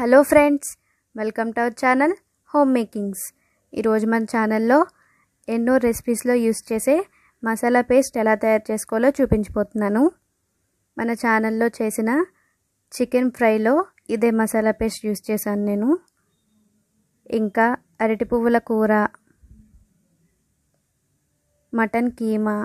hello friends welcome to our channel home makings ఈరోజు మన ఛానల్లో ఎన్నో రెసిపీస్లో యూస్ చేసే మసాలా పేస్ట్ ఎలా తయారు చేసుకోవాలో చూపించిపోతున్నాను మన ఛానల్లో చేసిన చికెన్ ఫ్రైలో ఇదే మసాలా పేస్ట్ యూస్ చేశాను నేను ఇంకా అరటి పువ్వుల కూర మటన్ కీమా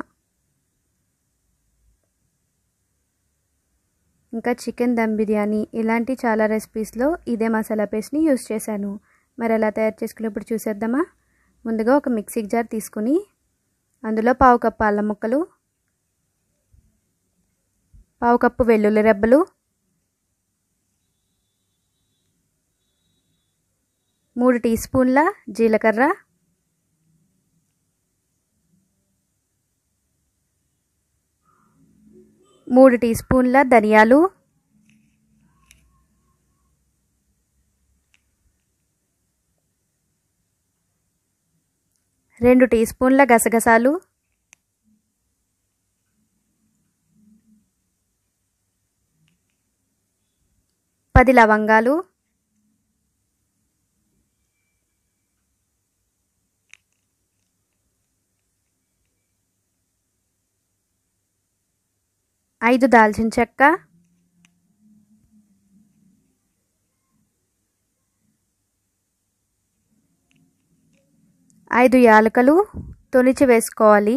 ఇంకా చికెన్ దమ్ బిర్యానీ ఇలాంటి చాలా రెసిపీస్లో ఇదే మసాలా పేస్ట్ని యూస్ చేశాను మరి ఎలా తయారు చేసుకునేప్పుడు చూసేద్దామా ముందుగా ఒక మిక్సీ జార్ తీసుకుని అందులో పావు కప్పు అల్లం ముక్కలు పావు కప్పు వెల్లుల్లి రెబ్బలు మూడు టీ స్పూన్ల జీలకర్ర మూడు టీ స్పూన్ల ధనియాలు రెండు టీ స్పూన్ల గసగసాలు పది లవంగాలు ఐదు దాల్చిన చెక్క ఐదు యాలకలు తొలిచి వేసుకోవాలి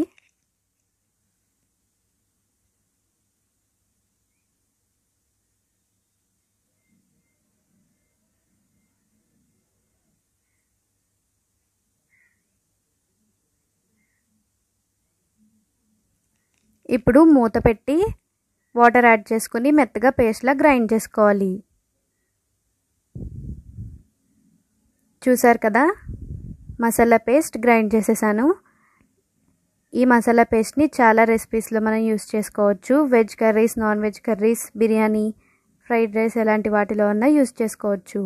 ఇప్పుడు మూత పెట్టి వాటర్ యాడ్ చేసుకుని మెత్తగా పేస్ట్లా గ్రైండ్ చేసుకోవాలి చూసారు కదా మసాలా పేస్ట్ గ్రైండ్ చేసేసాను ఈ మసాలా పేస్ట్ని చాలా రెసిపీస్లో మనం యూస్ చేసుకోవచ్చు veg curries non veg curries biryani fried rice ఎలాంటి వాటిలో ఉన్నా యూస్ చేసుకోవచ్చు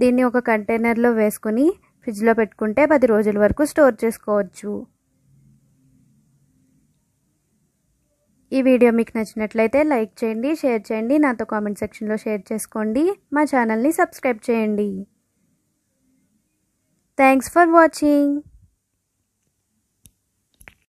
దీన్ని ఒక కంటైనర్లో వేసుకుని ఫ్రిడ్జ్లో పెట్టుకుంటే పది రోజుల వరకు స్టోర్ చేసుకోవచ్చు ఈ వీడియో మీకు నచ్చినట్లయితే లైక్ చేయండి షేర్ చేయండి నాతో కామెంట్ సెక్షన్లో షేర్ చేసుకోండి మా ఛానల్ని సబ్స్క్రైబ్ చేయండి థ్యాంక్స్ ఫర్ వాచింగ్